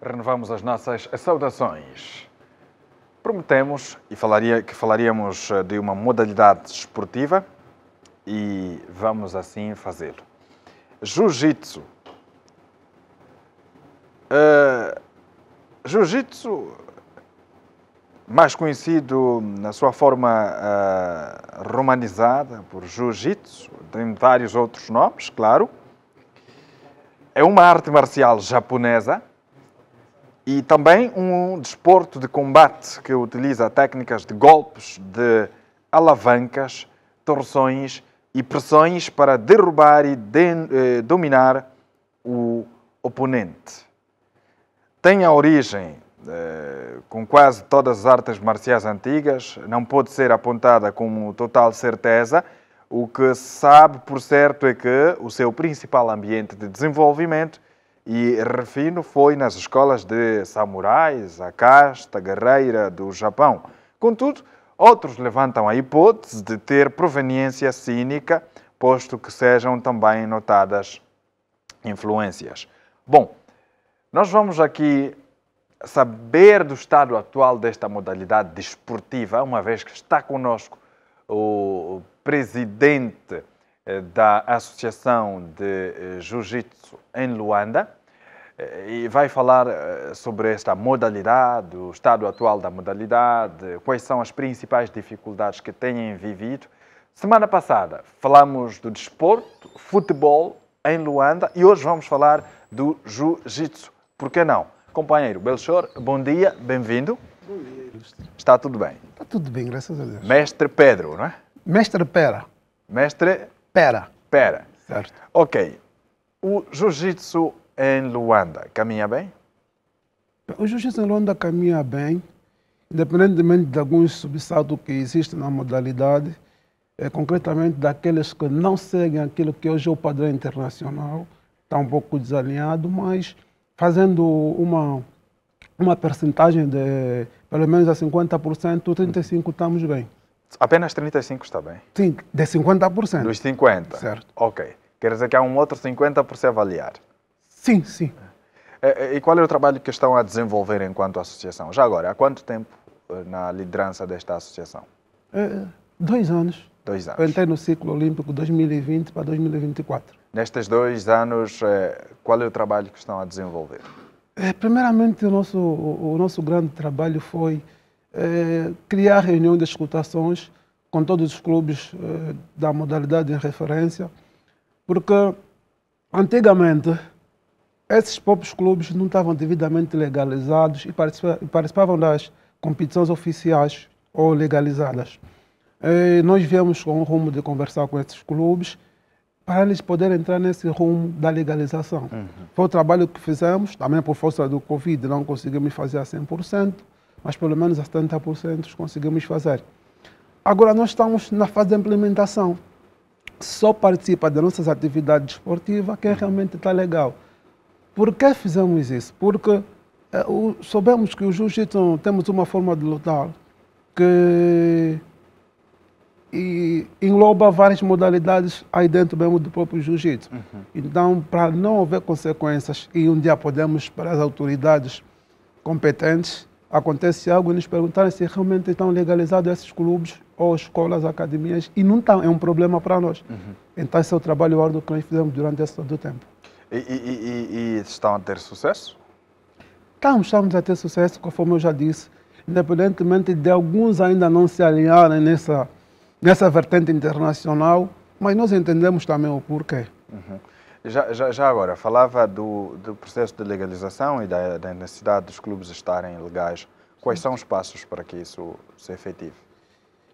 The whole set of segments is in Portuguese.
renovamos as nossas saudações. Prometemos e falaria, que falaríamos eh, de uma modalidade esportiva e vamos assim fazê-lo. Jiu-jitsu. Uh, Jiu-jitsu, mais conhecido na sua forma uh, romanizada por Jiu-jitsu, tem vários outros nomes, claro. É uma arte marcial japonesa e também um desporto de combate que utiliza técnicas de golpes, de alavancas, torções e pressões para derrubar e de, eh, dominar o oponente. Tem a origem, eh, com quase todas as artes marciais antigas, não pode ser apontada com total certeza. O que se sabe por certo é que o seu principal ambiente de desenvolvimento e Refino foi nas escolas de samurais, a casta guerreira do Japão. Contudo, outros levantam a hipótese de ter proveniência cínica, posto que sejam também notadas influências. Bom, nós vamos aqui saber do estado atual desta modalidade desportiva, uma vez que está conosco o presidente eh, da Associação de eh, Jiu-Jitsu em Luanda, e vai falar eh, sobre esta modalidade, o estado atual da modalidade, quais são as principais dificuldades que têm vivido. Semana passada falamos do desporto, futebol em Luanda e hoje vamos falar do jiu-jitsu. Por que não? Companheiro Belchor, bom dia, bem-vindo. Bom dia, ilustre. Está tudo bem? Está tudo bem, graças a Deus. Mestre Pedro, não é? Mestre Pera. Mestre? Pera. Pera. Certo. Ok. O jiu-jitsu em Luanda caminha bem? O Justiça em Luanda caminha bem, independentemente de alguns substratos que existem na modalidade, eh, é, concretamente daqueles que não seguem aquilo que hoje é o padrão internacional, está um pouco desalinhado, mas fazendo uma, uma percentagem de pelo menos a 50%, 35% estamos bem. Apenas 35% está bem? Sim, de 50%. Dos 50%? Certo. Ok. Quer dizer que há um outro 50% por se avaliar? Sim, sim. É, é, e qual é o trabalho que estão a desenvolver enquanto associação? Já agora, há quanto tempo eh, na liderança desta associação? É, dois anos. Dois anos. Eu entrei no ciclo olímpico 2020 para 2024. Nestes dois anos, eh, qual é o trabalho que estão a desenvolver? É, primeiramente, o nosso, o nosso grande trabalho foi é, criar reunião de escutações com todos os clubes da modalidade em referência, porque antigamente esses próprios clubes não estavam devidamente legalizados e participavam das competições oficiais ou legalizadas. E nós viemos com o rumo de conversar com esses clubes para eles poderem entrar nesse rumo da legalização. Uhum. Foi o trabalho que fizemos, também por força do Covid não conseguimos fazer a 100%, mas pelo menos a 70% conseguimos fazer. Agora nós estamos na fase de implementação. Só participa das nossas atividades esportivas quem é uhum. realmente está legal. Por que fizemos isso? Porque eh, soubemos que o jiu-jitsu temos uma forma de lutar que engloba várias modalidades aí dentro mesmo do próprio jiu-jitsu. Uhum. Então, para não haver consequências e um dia podemos para as autoridades competentes, acontece algo e nos perguntarem se realmente estão legalizados esses clubes ou escolas, academias, e não estão, é um problema para nós. Uhum. Então, esse é o trabalho árduo que nós fizemos durante esse todo o tempo. E, e, e, e estão a ter sucesso? Estamos, tá, estamos a ter sucesso, conforme eu já disse, independentemente de alguns ainda não se alinharem nessa, nessa vertente internacional, mas nós entendemos também o porquê. Uhum. Já, já, já, agora, falava do, do, processo de legalização e da, da necessidade dos clubes estarem legais. Quais são os passos para que isso se efetive?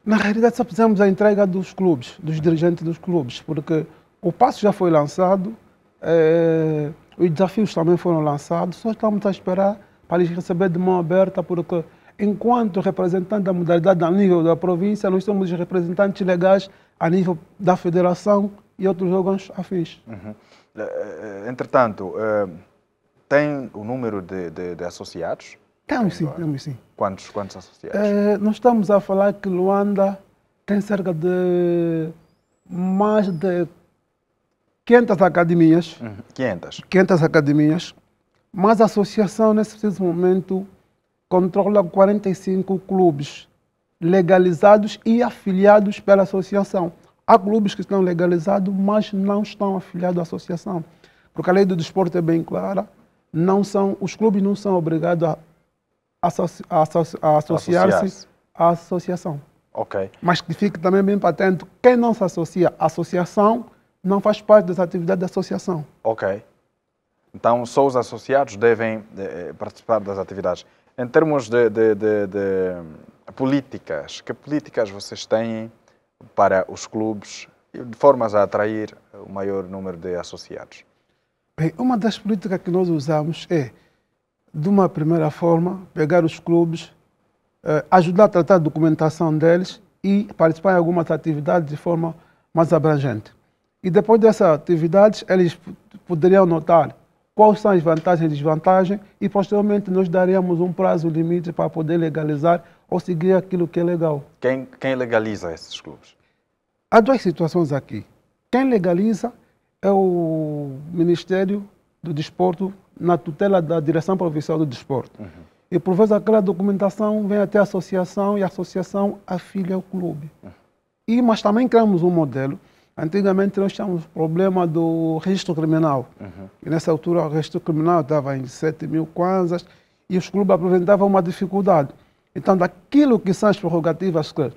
Na realidade, só precisamos a entrega dos clubes, dos uhum. dirigentes dos clubes, porque o passo já foi lançado, é, os desafios também foram lançados, só estamos a esperar para eles receber de mão aberta, porque enquanto representantes da modalidade a nível da província, nós somos representantes legais a nível da federação e outros órgãos afins. Uhum. É, é, entretanto, é, tem o número de, de, de associados? Temos sim, temos sim. Quantos, quantos associados? É, nós estamos a falar que Luanda tem cerca de mais de 500 academias. 500. Uhum. 500 academias, mas a associação, nesse momento, controla 45 clubes legalizados e afiliados pela associação. Há clubes que estão legalizados, mas não estão afiliados à associação. Porque a lei do desporto é bem clara, não são, os clubes não são obrigados a, associ, a, associ, a associar-se à associação. Ok. Mas que fique também bem patente, quem não se associa à associação não faz parte das atividades da associação. Ok. Então, só os associados devem eh, eh, participar das atividades. Em termos de, de, de, de, hum, políticas, que políticas vocês têm para os clubes de formas a atrair o maior número de associados? Bem, uma das políticas que nós usamos é, de uma primeira forma, pegar os clubes, eh, ajudar a tratar a documentação deles e participar em algumas atividades de forma mais abrangente. E depois dessas atividades, eles poderiam notar quais são as vantagens e desvantagens e, posteriormente, nós daríamos um prazo limite para poder legalizar ou seguir aquilo que é legal. Quem, quem legaliza esses clubes? Há duas situações aqui. Quem legaliza é o Ministério do Desporto, na tutela da Direção Provincial do Desporto. Uhum. E, por vezes, aquela documentação vem até a associação e a associação afilha o clube. Uhum. E, mas também criamos um modelo Antigamente nós tínhamos problema do registro criminal. Uhum. E nessa altura o registro criminal estava em 7 mil kwanzas e os clubes apresentavam uma dificuldade. Então, daquilo que são as prerrogativas que,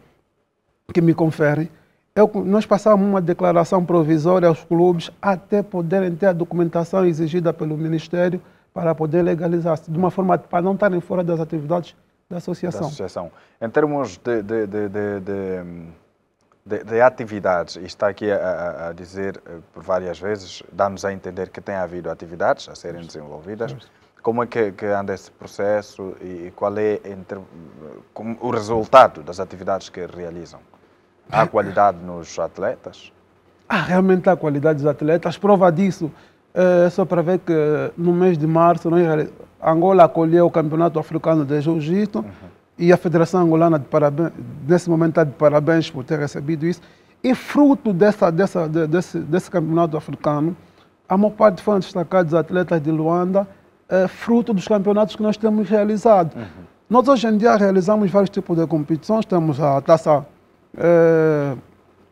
que me conferem, eu, nós passávamos uma declaração provisória aos clubes até poderem ter a documentação exigida pelo Ministério para poder legalizar-se, de uma forma para não estarem fora das atividades da associação. Da associação. Em termos de, de, de, de de, de, atividades, e está aqui a, a, dizer eh, por várias vezes, dá-nos a entender que tem havido atividades a serem desenvolvidas. Como é que, que anda esse processo e, qual é entre, como, o resultado das atividades que realizam? Há qualidade nos atletas? ah, realmente há qualidade dos atletas. Prova disso é só para ver que no mês de março é? Angola acolheu o Campeonato Africano de Jiu-Jitsu. Uhum e a Federação Angolana, de parabéns, nesse momento, está de parabéns por ter recebido isso. E fruto dessa, dessa, desse, desse campeonato africano, a maior parte foram destacados atletas de Luanda, é, fruto dos campeonatos que nós temos realizado. Uhum. Nós, hoje em dia, realizamos vários tipos de competições. Temos a taça, é,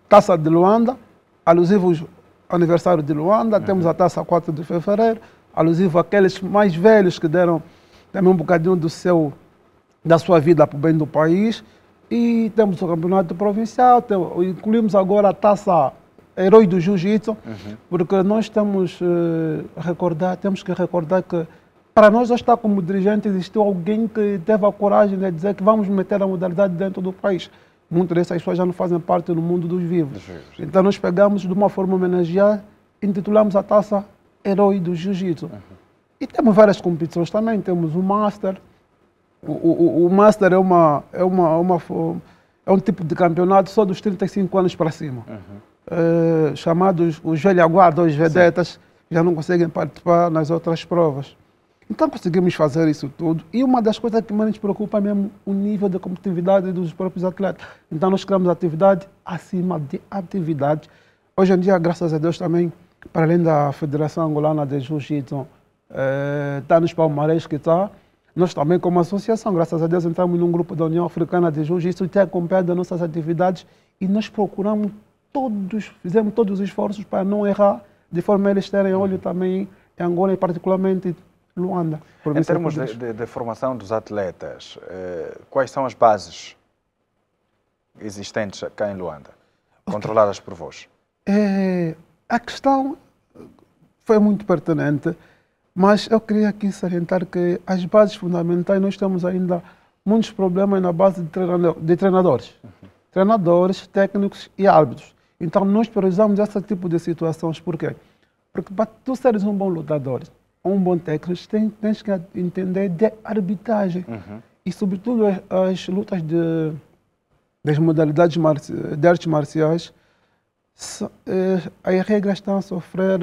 taça de Luanda, alusivo ao aniversário de Luanda. Uhum. Temos a taça 4 de fevereiro, alusivo àqueles mais velhos que deram também um bocadinho do seu da sua vida para o bem do país. E temos o campeonato provincial, temos, incluímos agora a taça Herói do Jiu-Jitsu, uhum. porque nós estamos uh, recordar, temos que recordar que para nós já como dirigente existiu alguém que teve a coragem de dizer que vamos meter a modalidade dentro do país. Muitas dessas pessoas já não fazem parte do mundo dos vivos. Uhum. Então nós pegamos de uma forma homenagear, intitulamos a taça Herói do Jiu-Jitsu. Uhum. E temos várias competições também, temos o Master, o, o, o Master é, uma, é, uma, é uma, é um tipo de campeonato só dos 35 anos para cima. Uhum. É, chamados os velha guarda, os vedetas, Sim. já não conseguem participar nas outras provas. Então conseguimos fazer isso tudo. E uma das coisas que mais nos preocupa é mesmo o nível de competitividade dos próprios atletas. Então nós criamos atividade acima de atividade. Hoje em dia, graças a Deus também, para além da Federação Angolana de Jiu-Jitsu, está eh, tá nos palmares que está, nós também, como associação, graças a Deus, entramos num grupo da União Africana de jiu isso tem acompanhado as nossas atividades e nós procuramos todos, fizemos todos os esforços para não errar, de forma a eles terem uhum. olho também em Angola e particularmente Luanda. Em termos de, de, de, formação dos atletas, eh, quais são as bases existentes cá em Luanda, okay. controladas por vós? É, a questão foi muito pertinente. Mas eu queria aqui salientar que as bases fundamentais, nós temos ainda muitos problemas na base de, treinador, de treinadores. Uhum. Treinadores, técnicos e árbitros. Então, nós priorizamos esse tipo de situações. Por quê? Porque para tu seres um bom lutador, um bom técnico, tem, tens que entender de arbitragem. Uhum. E, sobretudo, as, as lutas de, das modalidades de artes marciais, as regras estão a sofrer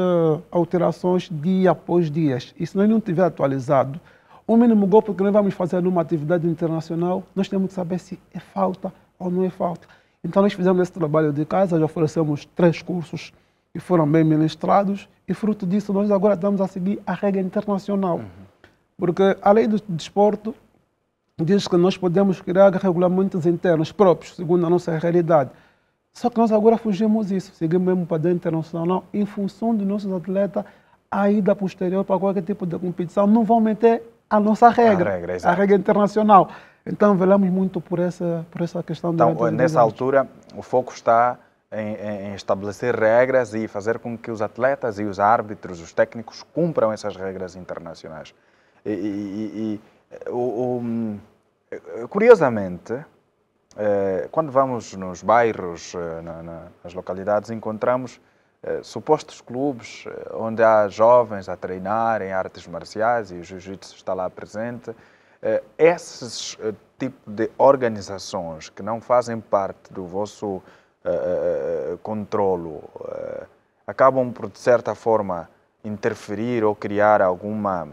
alterações dia após dia. E se nós não tiver atualizado, o mínimo gol, porque nós vamos fazer numa atividade internacional, nós temos que saber se é falta ou não é falta. Então, nós fizemos esse trabalho de casa, já oferecemos três cursos que foram bem ministrados, e fruto disso, nós agora estamos a seguir a regra internacional. Uhum. Porque a lei do desporto diz que nós podemos criar regulamentos internos próprios, segundo a nossa realidade. Só que nós agora fugimos disso, seguimos mesmo para dentro internacional em função dos nossos atletas a ida posterior para qualquer tipo de competição, não vão meter a nossa regra, a regra, a regra internacional. Então, velamos muito por essa, por essa questão. Então, nessa altura, o foco está em, em, estabelecer regras e fazer com que os atletas e os árbitros, os técnicos, cumpram essas regras internacionais. E, e, e, o, o, hum, curiosamente, eh, quando vamos nos bairros, eh, na, na, nas localidades, encontramos eh, supostos clubes onde há jovens a treinar em artes marciais e o jiu-jitsu está lá presente. esses tipo de organizações que não fazem parte do vosso controlo acabam por, de certa forma, interferir ou criar alguma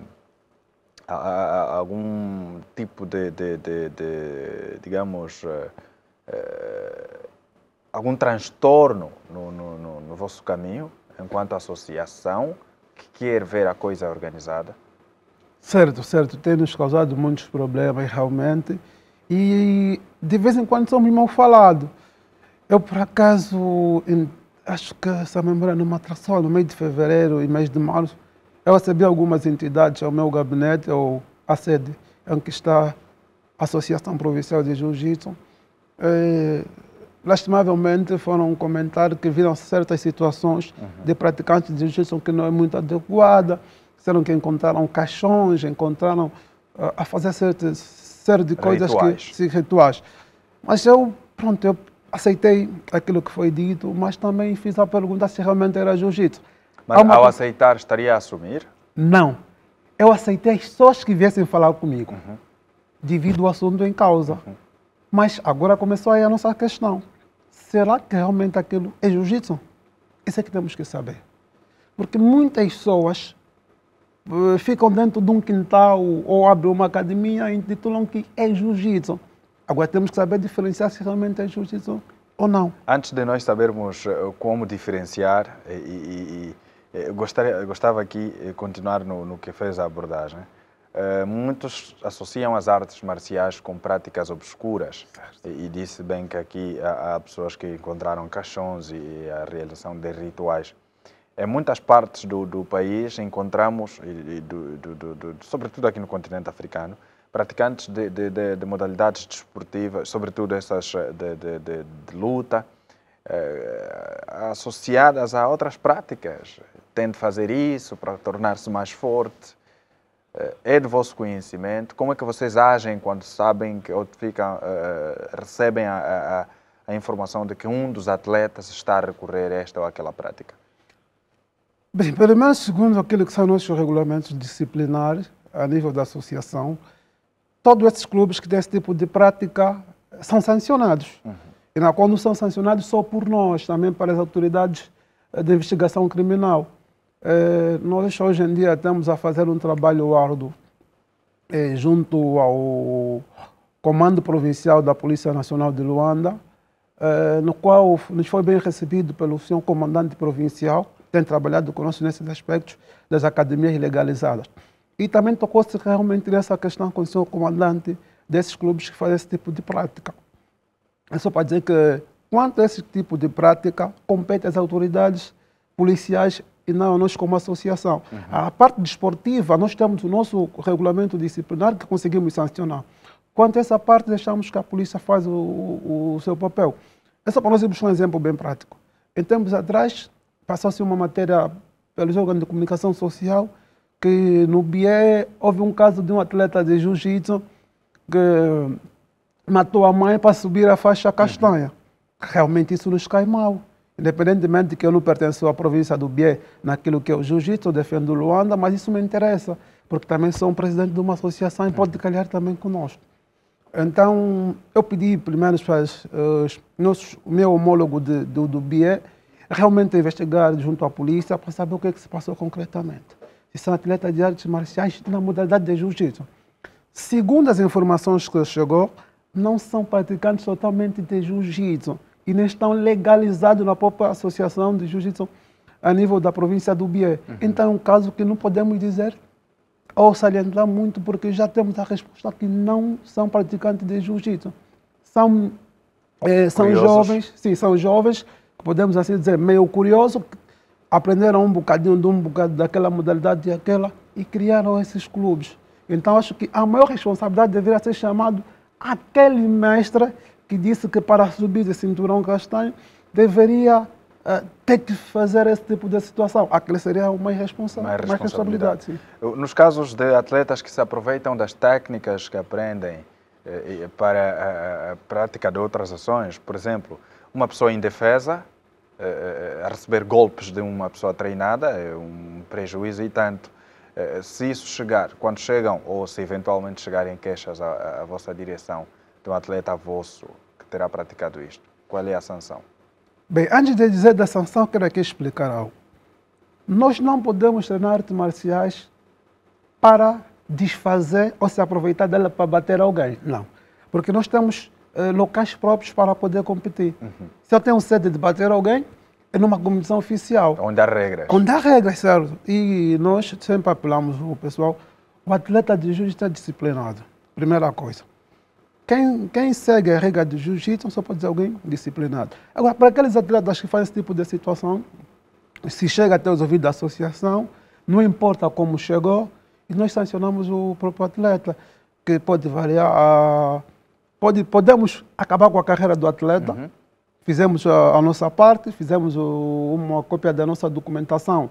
algum tipo de, de, de, de digamos, uh, algum transtorno no, no, no, no, vosso caminho, enquanto associação que quer ver a coisa organizada? Certo, certo. Tem-nos causado muitos problemas, realmente. E de vez em quando somos mal falados. Eu, por acaso, em, acho que essa memória numa atração, no meio de fevereiro e mês de março, eu recebi algumas entidades ao é meu gabinete, ou à sede em que está a Associação Provincial de Jiu-Jitsu. É, lastimavelmente foram comentários que viram certas situações uhum. de praticantes de jiu-jitsu que não é muito adequada, disseram que encontraram caixões, encontraram uh, a fazer certas série de coisas rituais. que se rituais. Mas eu, pronto, eu aceitei aquilo que foi dito, mas também fiz a pergunta se realmente era jiu-jitsu. Mas ao aceitar, estaria a assumir? Não. Eu aceitei as pessoas que viessem falar comigo, uhum. devido ao assunto em causa. Uhum. Mas agora começou aí a nossa questão. Será que realmente aquilo é jiu-jitsu? Isso é que temos que saber. Porque muitas pessoas eh, ficam dentro de um quintal ou abrem uma academia e intitulam que é jiu-jitsu. Agora temos que saber diferenciar se realmente é jiu-jitsu ou não. Antes de nós sabermos eh, como diferenciar eh, e, e eh, eu gostaria, eu gostava aqui eh, continuar no, no que fez a abordagem. Uh, muitos associam as artes marciais com práticas obscuras e, e disse bem que aqui há, há, pessoas que encontraram caixões e a realização de rituais. Em muitas partes do, do país encontramos, e, e do, do, sobretudo aqui no continente africano, praticantes de, de, de, de modalidades desportivas, sobretudo essas de, luta, uh, associadas a outras práticas tente fazer isso para tornar-se mais forte? Eh, é do vosso conhecimento? Como é que vocês agem quando sabem que ou ficam, uh, eh, recebem a, a, a informação de que um dos atletas está a recorrer a esta ou aquela prática? Bem, pelo menos segundo aquilo que são nossos regulamentos disciplinares, a nível da associação, todos esses clubes que têm esse tipo de prática são sancionados. Uhum. E na qual não são sancionados só por nós, também para as autoridades eh, de investigação criminal. É, nós hoje em dia estamos a fazer um trabalho árduo é, junto ao Comando Provincial da Polícia Nacional de Luanda, é, no qual nos foi bem recebido pelo senhor comandante provincial, tem trabalhado conosco nesses aspectos das academias ilegalizadas E também tocou-se realmente nessa questão com o senhor comandante desses clubes que fazem esse tipo de prática. É só para dizer que, quanto a esse tipo de prática, compete às autoridades policiais e não nós como associação. Uhum. A parte desportiva, nós temos o nosso regulamento disciplinar que conseguimos sancionar. Quanto a essa parte, deixamos que a polícia faz o, o, o seu papel. essa para nós é um exemplo bem prático. Em tempos atrás, passou-se uma matéria pelos órgãos de comunicação social que no BIE houve um caso de um atleta de jiu-jitsu que matou a mãe para subir a faixa uhum. castanha. Uhum. Realmente isso nos cai mal. Independentemente que eu não pertenço à província do Bié naquilo que é o jiu-jitsu, defendo Luanda, mas isso me interessa, porque também sou um presidente de uma associação e pode calhar também conosco. Então, eu pedi, pelo menos, para eh, os nossos, o meu homólogo de, do, do realmente investigar junto à polícia para saber o que, é que se passou concretamente. Se são atletas de artes marciais na modalidade de jiu-jitsu. Segundo as informações que chegou, não são praticantes totalmente de jiu-jitsu e não estão legalizados na própria associação de jiu-jitsu a nível da província do Bié. Uhum. Então é um caso que não podemos dizer ou salientar muito, porque já temos a resposta que não são praticantes de jiu-jitsu. São, é, são jovens, sim, são jovens, podemos assim dizer, meio curiosos, aprenderam um bocadinho de um bocado daquela modalidade e aquela e criaram esses clubes. Então acho que a maior responsabilidade deveria ser chamado aquele mestre que disse que para subir de cinturão castanho deveria uh, ter que fazer esse tipo de situação. Aquele seria uma mais responsabilidade. responsabilidade Nos casos de atletas que se aproveitam das técnicas que aprendem eh, para eh, eh, a prática de outras ações, por exemplo, uma pessoa indefesa eh, a receber golpes de uma pessoa treinada é um prejuízo e tanto se isso chegar, quando chegam ou se eventualmente chegarem queixas à, à vossa direção, de um atleta vosso que terá praticado isto? Qual é a sanção? Bem, antes de dizer da sanção, quero aqui explicar algo. Nós não podemos treinar artes marciais para desfazer ou se aproveitar dela para bater alguém. Não. Porque nós temos eh, locais próprios para poder competir. Uhum. Se eu tenho sede de bater alguém, é numa competição oficial. Onde há regras. Onde há regras, certo. E nós sempre apelamos o pessoal, o atleta de jiu está é disciplinado. Primeira coisa. Quem, quem segue a regra do jiu-jitsu só pode dizer alguém disciplinado. Agora, para aqueles atletas que fazem esse tipo de situação, se chega até os ouvidos da associação, não importa como chegou, e nós sancionamos o próprio atleta, que pode variar a... Pode, podemos acabar com a carreira do atleta, uhum. fizemos a, a, nossa parte, fizemos o, uma cópia da nossa documentação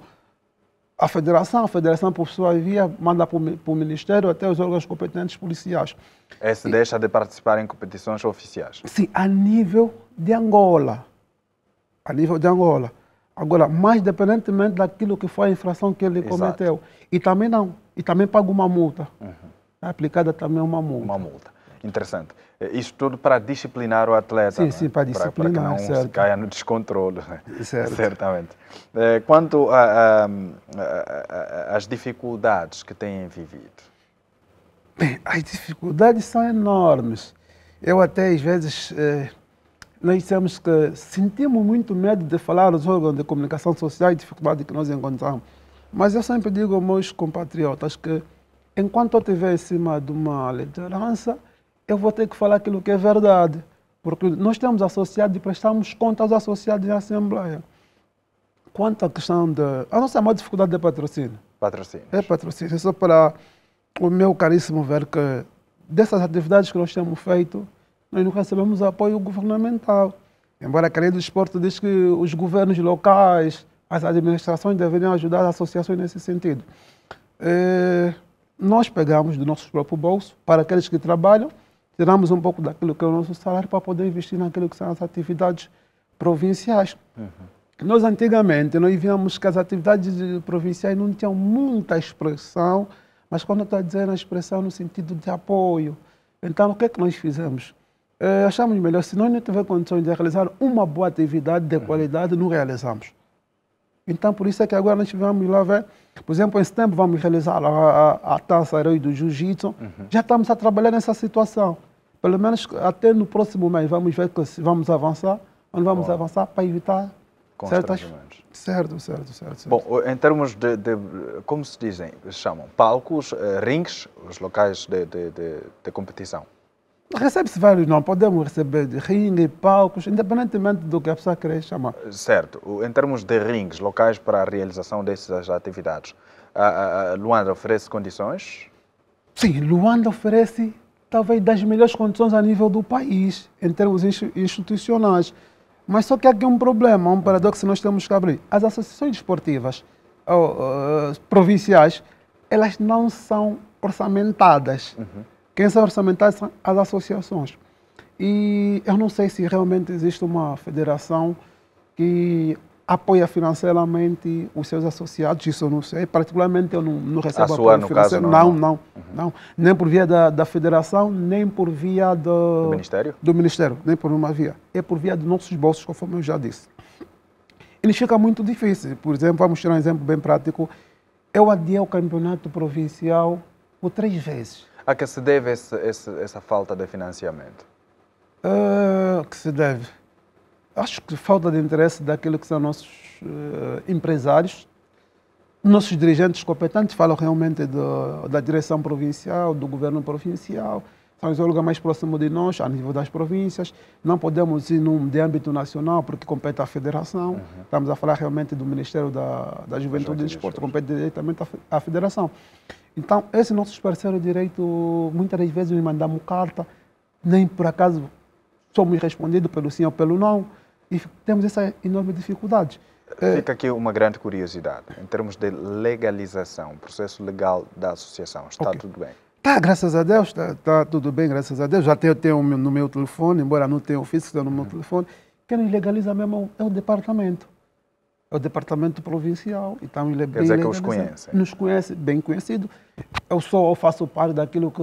a federação, a federação por sua via manda para o Ministério até os órgãos competentes policiais. Esse e, deixa de participar em competições oficiais? Sim, a nível de Angola. A nível de Angola. Agora, mais dependentemente daquilo que foi a infração que ele Exato. cometeu. E também não. E também paga uma multa. Uhum. É aplicada também uma multa. Uma multa interessante. É, isso tudo para disciplinar o atleta. Sim, é? sim, para disciplinar. Para, para que não certo. se caia no descontrole. Né? Certo. Certamente. É, quanto às dificuldades que têm vivido? Bem, as dificuldades são enormes. Eu até às vezes, eh, nós temos que sentimos muito medo de falar os órgãos de comunicação social e dificuldade que nós encontramos. Mas eu sempre digo aos meus compatriotas que enquanto eu estiver em cima de uma liderança, eu vou ter que falar aquilo que é verdade. Porque nós temos associados e prestamos contas aos associados da Assembleia. Quanto à questão da. A nossa maior dificuldade é patrocínio. Patrocínio. É patrocínio. Só para o meu caríssimo ver que dessas atividades que nós temos feito, nós não recebemos apoio governamental. Embora a Carreira do Esporte diz que os governos locais, as administrações deveriam ajudar as associações nesse sentido. É, nós pegamos do nosso próprio bolso para aqueles que trabalham tiramos um pouco daquilo que é o nosso salário para poder investir naquilo que são as atividades provinciais. Uhum. Nós, antigamente, nós víamos que as atividades provinciais não tinham muita expressão, mas quando estou a dizer a expressão no sentido de apoio, então o que é que nós fizemos? É, achamos melhor, se nós não tiver condições de realizar uma boa atividade de uhum. qualidade, não realizamos. Então, por isso é que agora nós vamos lá ver, por exemplo, em setembro vamos realizar a, a, a taça herói do jiu-jitsu, uhum. já estamos a trabalhar nessa situação. Pelo menos até no próximo mês vamos ver se vamos avançar ou não vamos Bom. avançar para evitar certas... Certo, certo, certo, certo. Bom, em termos de, de como se dizem, chamam palcos, eh, rings, os locais de, de, de, de competição. Recebe-se vários não podemos receber de ringue, palcos, independentemente do que a pessoa querer chamar. Eh, certo. Em termos de rings, locais para a realização dessas atividades, a, a Luanda oferece condições? Sim, Luanda oferece talvez das melhores condições a nível do país, em termos institucionais. Mas só que aqui é um problema, é um paradoxo que nós temos que abrir. As associações esportivas uh, provinciais, elas não são orçamentadas. Uhum. Quem são orçamentadas são as associações. E eu não sei se realmente existe uma federação que apoia financeiramente os seus associados, isso eu não sei. Particularmente eu não, não recebo a sua, apoio financeiro. Caso, não, não, não, uhum. não, Nem por via da, da federação, nem por via do, do, Ministério? Do Ministério, nem por uma via. É por via dos nossos bolsos, conforme eu já disse. Eles ficam muito difíceis. Por exemplo, vamos tirar um exemplo bem prático. Eu adiei o campeonato provincial por três vezes. A que se deve esse, esse, essa falta de financiamento? Uh, que se deve? acho que falta de interesse daqueles que são nossos uh, empresários. Nossos dirigentes competentes falam realmente do, da direção provincial, do governo provincial, são os órgãos mais próximos de nós, a nível das províncias. Não podemos ir num de âmbito nacional, porque compete à federação. Uhum. Estamos a falar realmente do Ministério da, da Juventude e Desporto, compete diretamente à federação. Então, esses nossos parceiros de direito, muitas das vezes, me mandamos carta, nem por acaso somos respondidos pelo sim ou pelo não, e temos essa enorme dificuldade. É, Fica aqui uma grande curiosidade. Em termos de legalização, processo legal da associação, está okay. tudo bem? Tá, graças a Deus, está tá tudo bem, graças a Deus. Já tenho, tenho no meu telefone, embora não tenha o físico, tenho no meu uhum. telefone. Quem legaliza mesmo é o departamento é o departamento provincial, então ele é bem Quer dizer que os Nos conhece, bem conhecido. Eu sou faço parte daquilo que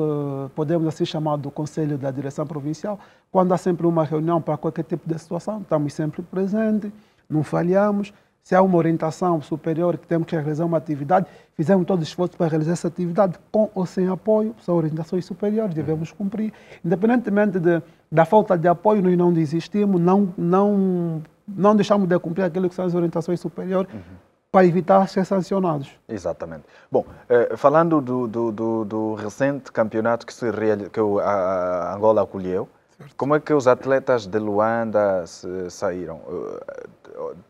podemos assim chamar do Conselho da Direção Provincial. Quando há sempre uma reunião para qualquer tipo de situação, estamos sempre presentes, não falhamos. Se há uma orientação superior que temos que realizar uma atividade, fizemos todo o esforço para realizar essa atividade, com ou sem apoio, são orientações superiores, devemos cumprir. Independentemente de, da falta de apoio, nós não desistimos, não, não não deixamos de cumprir aquilo que são as orientações superiores uhum. para evitar ser sancionados. Exatamente. Bom, eh, falando do, do, do, do recente campeonato que, se real, que a Angola acolheu, certo. como é que os atletas de Luanda saíram? Eh,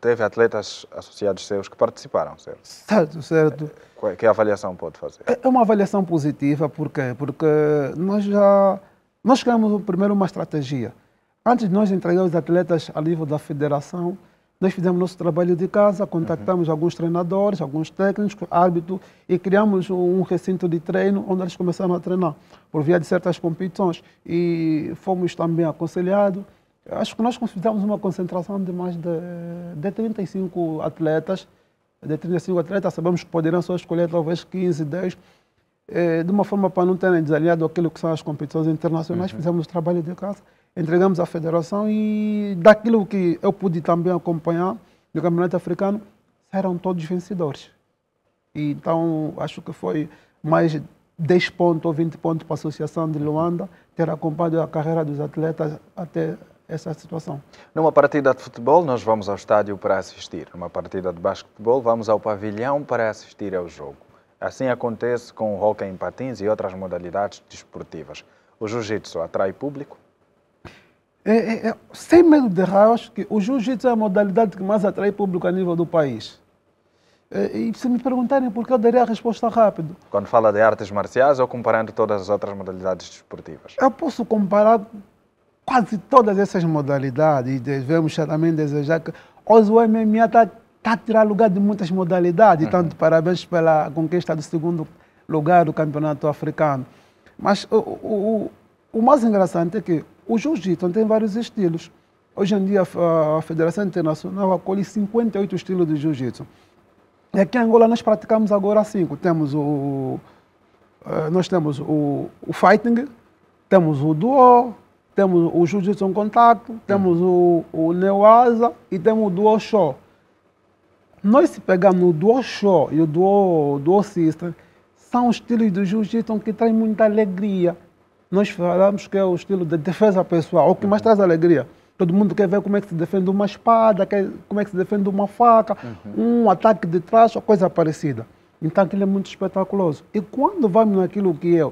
teve atletas associados seus que participaram, certo? Certo, certo. Eh, é, que avaliação pode fazer? É, é uma avaliação positiva, por quê? Porque nós já nós criamos primeiro uma estratégia. Antes de nós entregar os atletas a nível da federação, nós fizemos nosso trabalho de casa, contactamos uhum. alguns treinadores, alguns técnicos, árbitros e criamos um recinto de treino onde eles começaram a treinar por via de certas competições e fomos também aconselhados. Acho que nós fizemos uma concentração de mais de, de 35 atletas. De 35 atletas, sabemos que poderão só escolher talvez 15, 10. Eh, de uma forma para não terem desalinhado aquilo que são as competições internacionais, uhum. fizemos trabalho de casa entregamos à federação e daquilo que eu pude também acompanhar do Campeonato Africano, eram todos vencedores. E, então, acho que foi mais 10 pontos ou 20 pontos para a Associação de Luanda ter acompanhado a carreira dos atletas até essa situação. Numa partida de futebol, nós vamos ao estádio para assistir. Numa partida de basquetebol, vamos ao pavilhão para assistir ao jogo. Assim acontece com o hóquei em patins e outras modalidades desportivas. O jiu-jitsu atrai público, é, é, é, sem medo de errar, acho que o jiu-jitsu é a modalidade que mais atrai público a nível do país. É, e se me perguntarem por que eu daria a resposta rápido. Quando fala de artes marciais ou comparando todas as outras modalidades desportivas? Eu posso comparar quase todas essas modalidades e devemos também desejar que hoje o MMA está tá a tirar lugar de muitas modalidades. Uhum. Tanto parabéns pela conquista do segundo lugar do campeonato africano. Mas o, o, o, o mais engraçado é que o jiu-jitsu tem vários estilos. Hoje em dia, a Federação Internacional acolhe 58 estilos de jiu-jitsu. E aqui em Angola nós praticamos agora cinco. Temos o, eh, nós temos o, o fighting, temos o duo, temos o jiu-jitsu em contato, temos hum. o, o e temos o duo show. Nós se pegarmos o duo show e o duo, duo system, são estilos de jiu-jitsu que trazem muita alegria nós falamos que é o estilo de defesa pessoal, o que mais traz alegria. Todo mundo quer ver como é que se defende uma espada, quer, como é que se defende uma faca, uhum. um ataque de trás, ou coisa parecida. Então aquilo é muito espetaculoso. E quando vamos naquilo que é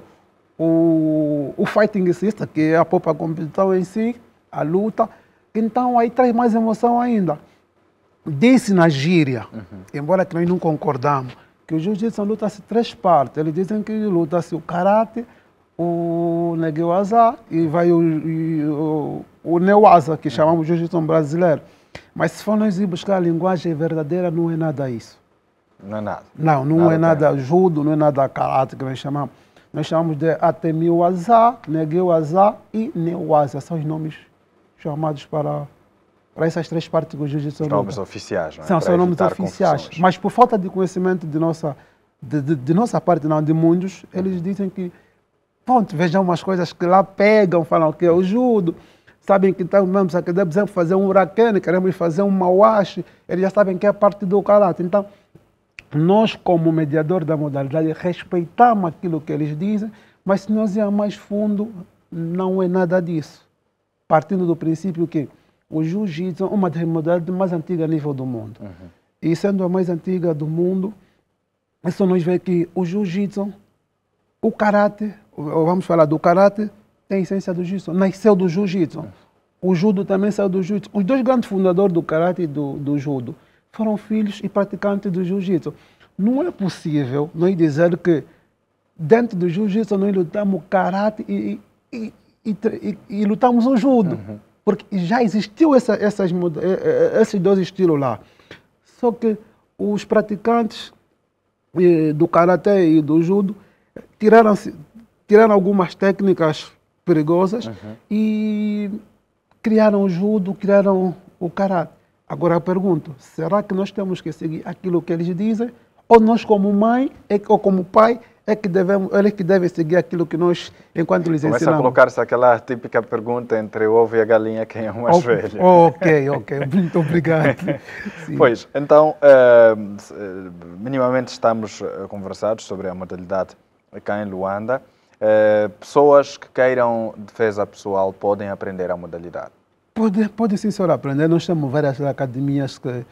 o, o fighting system, que é a própria competição em si, a luta, então aí traz mais emoção ainda. Disse na gíria, uhum. embora que nós não concordamos, que o jiu-jitsu luta-se três partes. Eles dizem que luta-se o karate, o neguaza e vai o, o, o Neuaza, que é. chamamos de jiu-jitsu brasileiro. Mas se for nós ir buscar a linguagem verdadeira, não é nada isso. Não é nada. Não, não nada é nada tem. judo, não é nada karate que nós chamamos. Nós chamamos de Atemiwaza, neguaza e Neuaza. São os nomes chamados para, para essas três partes do jiu-jitsu. São nomes oficiais, não é? São, são nomes oficiais. Confusões. Mas por falta de conhecimento de nossa, de, de, de nossa parte, não, de mundos, eles uhum. dizem que ponto, vejam umas coisas que lá pegam, falam que eu judo, sabem que estamos tá, aqui, queremos fazer um huracane, queremos fazer um mauache, eles já sabem que é parte do caráter. Então, nós, como mediador da modalidade, respeitamos aquilo que eles dizem, mas se nós irmos mais fundo, não é nada disso. Partindo do princípio que o jiu-jitsu é uma das modalidades mais antigas a nível do mundo. Uhum. E sendo a mais antiga do mundo, isso nos vê que o jiu-jitsu, o karate, vamos falar do karate, tem essência do jiu-jitsu, nasceu do jiu-jitsu. O judo também saiu do jiu-jitsu. Os dois grandes fundadores do karate e do, do judo foram filhos e praticantes do jiu-jitsu. Não é possível nós dizer que dentro do jiu-jitsu nós lutamos karate e, e, e, e lutamos o judo. Uhum. Porque já existiu essa, essas, eh, eh, esses dois estilos lá. Só que os praticantes eh, do karatê e do judo tiraram-se tiraram algumas técnicas perigosas uhum. e criaram o judo, criaram o karate. Agora eu pergunto, será que nós temos que seguir aquilo que eles dizem? Ou nós como mãe é ou como pai é que devemos, eles que devem seguir aquilo que nós, enquanto lhes ensinamos. Começa a colocar-se aquela típica pergunta entre o ovo e a galinha, quem é o mais oh, velho. ok, ok, muito obrigado. Sim. Pois, então, uh, minimamente estamos eh, conversados sobre a modalidade cá em Luanda. Eh, pessoas que queiram defesa pessoal podem aprender a modalidade? Pode, pode sim, senhor, aprender. Nós temos várias academias que,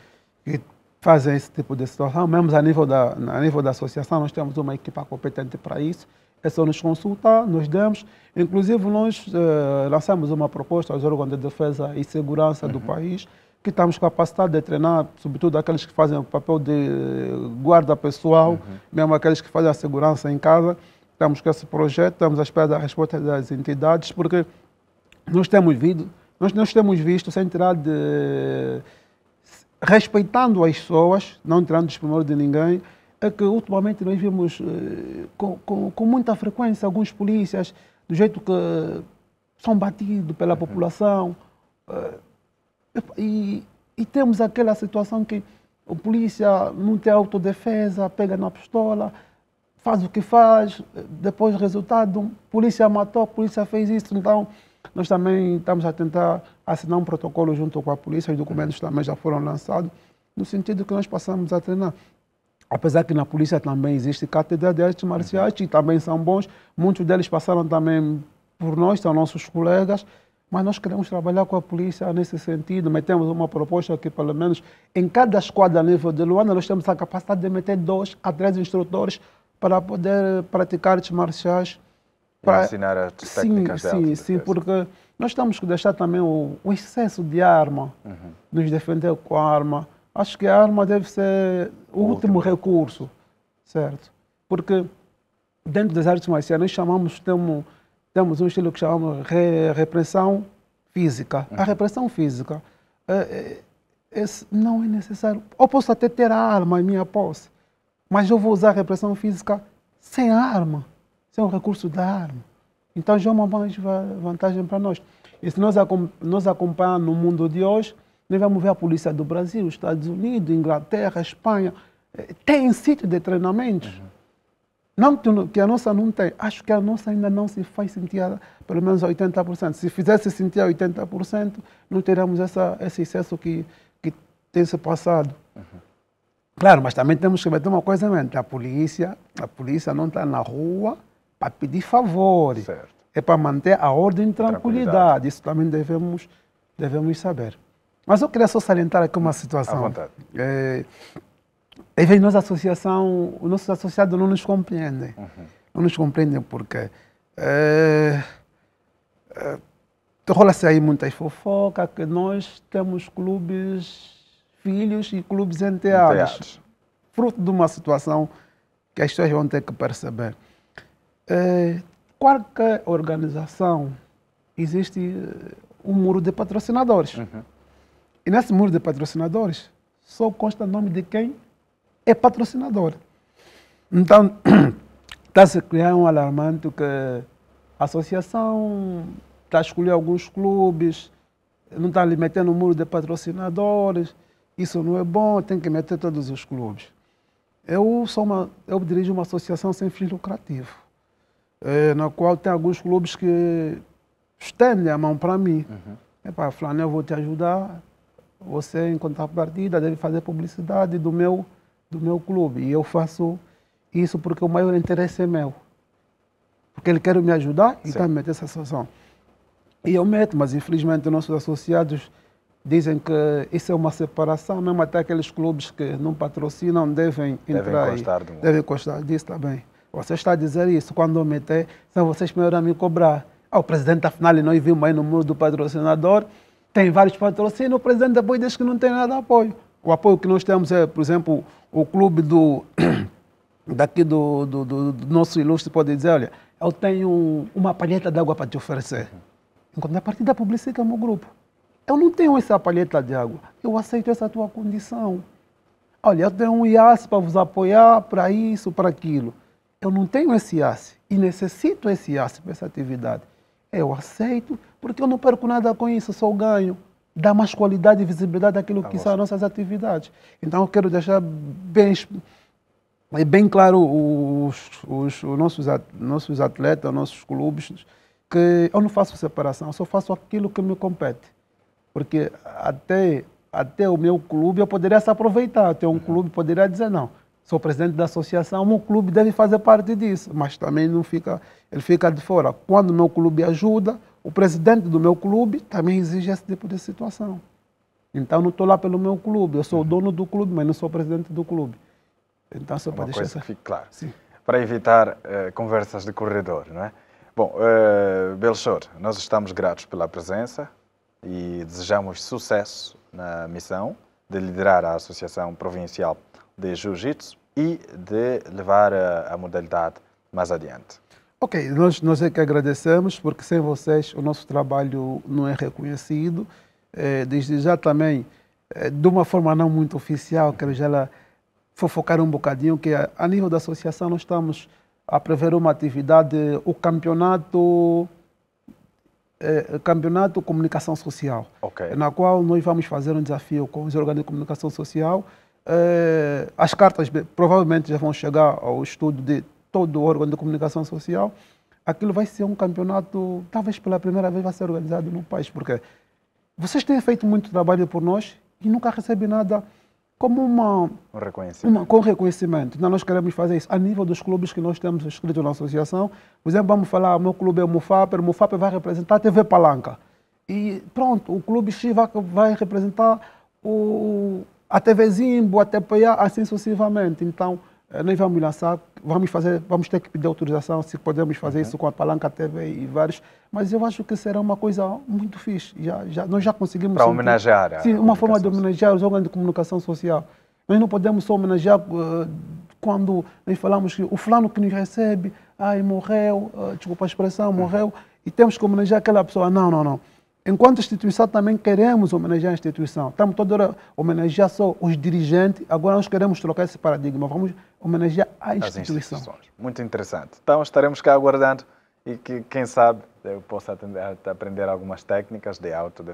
que fazem esse tipo de situação. Mesmo a nível, da, a nível da associação, nós temos uma equipa competente para isso. É só nos consultar, nós damos. Inclusive, nós uh, lançamos uma proposta aos órgãos de defesa e segurança uhum. do país, que estamos capacitados de treinar, sobretudo aqueles que fazem o papel de guarda pessoal, uhum. mesmo aqueles que fazem a segurança em casa. Estamos com esse projeto, estamos à espera da resposta das entidades, porque nós temos, vindo, nós, nós temos visto, sem tirar de. respeitando as pessoas, não tirando desprimor de ninguém, é que ultimamente nós vimos eh, com, com, com muita frequência alguns polícias, do jeito que são batidos pela uhum. população. Eh, e, e temos aquela situação que o polícia não tem autodefesa, pega na pistola faz o que faz, depois resultado, polícia matou, polícia fez isso, então nós também estamos a tentar assinar um protocolo junto com a polícia, os documentos também já foram lançados, no sentido que nós passamos a treinar. Apesar que na polícia também existe cátedra de artes marciais, que também são bons, muitos deles passaram também por nós, são nossos colegas, mas nós queremos trabalhar com a polícia nesse sentido. Metemos uma proposta que, pelo menos, em cada esquadra a nível de Luanda, nós temos a capacidade de meter dois a três instrutores para poder praticar artes marciais. Para ensinar as técnicas sim, de Sim, sim, porque nós temos que deixar também o, o excesso de arma, uhum. nos defender com a arma. Acho que a arma deve ser o, o último, último, recurso, certo? Porque dentro das artes marciais nós chamamos, temos, temos um estilo que chamamos re, repressão física. Uhum. A repressão física é, é, é, não é necessário. Eu posso até ter a arma em minha posse, mas eu vou usar repressão física sem arma, sem o recurso da arma. Então já é uma vantagem para nós. E se nós, nós acompanharmos no mundo de hoje, nós vamos ver a polícia do Brasil, Estados Unidos, Inglaterra, Espanha, eh, tem sítio de treinamento. Uhum. Não que a nossa não tem. Acho que a nossa ainda não se faz sentir pelo menos 80%. Se fizesse sentir 80%, não teríamos essa, esse excesso que, que tem se passado. Uhum. Claro, mas também temos que bater uma coisa em mente. A polícia, a polícia não está na rua para pedir favores. Certo. É para manter a ordem e tranquilidade. tranquilidade. Isso também devemos, devemos saber. Mas eu queria só salientar aqui uma situação. À vontade. É, às vezes, nossa associação, os nossos associados não nos compreendem. Uhum. Não nos compreendem porque... É, é, Rola-se aí muitas fofocas que nós temos clubes filhos e clubes enteados. Fruto de uma situação que as pessoas vão ter que perceber. É, qualquer organização existe eh, um muro de patrocinadores. Uhum. E nesse muro de patrocinadores só consta o nome de quem é patrocinador. Então, está-se criando um alarmante que a associação está a escolher alguns clubes, não está metendo o muro de patrocinadores isso não é bom, tem que meter todos os clubes. Eu, é sou uma, eu dirijo uma associação sem fins lucrativos, é, na qual tem alguns clubes que estendem a mão para mim. Uhum. Epá, Flávio, eu vou te ajudar, você em contrapartida tá deve fazer publicidade do meu, do meu clube. E eu faço isso porque o maior interesse é meu. Porque ele quer me ajudar e está me meter essa situação. E eu meto, mas infelizmente nossos associados dizem que isso é uma separação, mesmo até aqueles clubes que não patrocinam devem, devem entrar constar devem constar disso também. Tá Você está a dizer isso quando eu meter, são vocês primeiro a me cobrar. Ah, o presidente, afinal, nós vimos aí no muro do patrocinador, tem vários patrocínios, o presidente depois diz que não tem nada de apoio. O apoio que nós temos é, por exemplo, o clube do daqui do, do, do, do nosso ilustre pode dizer, olha, eu tenho uma palheta d'água para te oferecer. Enquanto a é partida publicita é o meu grupo. Eu não tenho essa palheta de água. Eu aceito essa tua condição. Olha, eu tenho um IAS para vos apoiar, para isso, para aquilo. Eu não tenho esse IAS e necessito esse IAS para essa atividade. Eu aceito, porque eu não perco nada com isso, só ganho. Dá mais qualidade e visibilidade àquilo tá que são as nossas atividades. Então, eu quero deixar bem, é bem claro os, os, os nossos, nossos atletas, nossos clubes, que eu não faço separação, eu só faço aquilo que me compete. Porque até, até o meu clube eu poderia se aproveitar. Até um uhum. clube poderia dizer, não, sou presidente da associação, o clube deve fazer parte disso. Mas também não fica, ele fica de fora. Quando o meu clube ajuda, o presidente do meu clube também exige esse tipo de situação. Então não estou lá pelo meu clube, eu sou o uhum. dono do clube, mas não sou o presidente do clube. Então só é para deixar isso essa... claro. Sim. Para evitar uh, conversas de corredor, não é? Bom, uh, Belchor, nós estamos gratos pela presença e desejamos sucesso na missão de liderar a Associação Provincial de Jiu-Jitsu e de levar a, a, modalidade mais adiante. Ok, nós, nós é que agradecemos, porque sem vocês o nosso trabalho não é reconhecido. É, desde já também, é, de uma forma não muito oficial, quero já lá fofocar um bocadinho, que a, a nível da associação nós estamos a prever uma atividade, o campeonato é, campeonato Comunicação Social, okay. na qual nós vamos fazer um desafio com os órgãos de comunicação social. É, as cartas provavelmente já vão chegar ao estudo de todo o órgão de comunicação social. Aquilo vai ser um campeonato, talvez pela primeira vez, vai ser organizado no país, porque vocês têm feito muito trabalho por nós e nunca recebem nada como uma, um reconhecimento. Uma, com reconhecimento. Então, nós queremos fazer isso a nível dos clubes que nós temos inscritos na associação. Por exemplo, vamos falar, o meu clube é o Mufaper, o Mufaper vai representar a TV Palanca. E pronto, o clube X vai, vai representar o, a TV Zimbo, a TPA, assim sucessivamente. Então, eh, nós vamos lançar, vamos fazer, vamos ter que pedir autorização se podemos fazer uhum. isso com a Palanca TV e vários, mas eu acho que será uma coisa muito fixe. Já, já, nós já conseguimos. Para homenagear. Sim, uma forma de homenagear os órgãos de comunicação social. Nós não podemos só homenagear uh, quando nós falamos que o fulano que nos recebe, ai, morreu, uh, desculpa a expressão, uhum. morreu, uhum. e temos que homenagear aquela pessoa. Não, não, não Enquanto instituição também queremos homenagear a instituição. Estamos toda hora homenagear só os dirigentes, agora nós queremos trocar esse paradigma. Vamos homenagear a instituição. Muito interessante. Então estaremos cá aguardando e que, quem sabe, eu possa aprender algumas técnicas de auto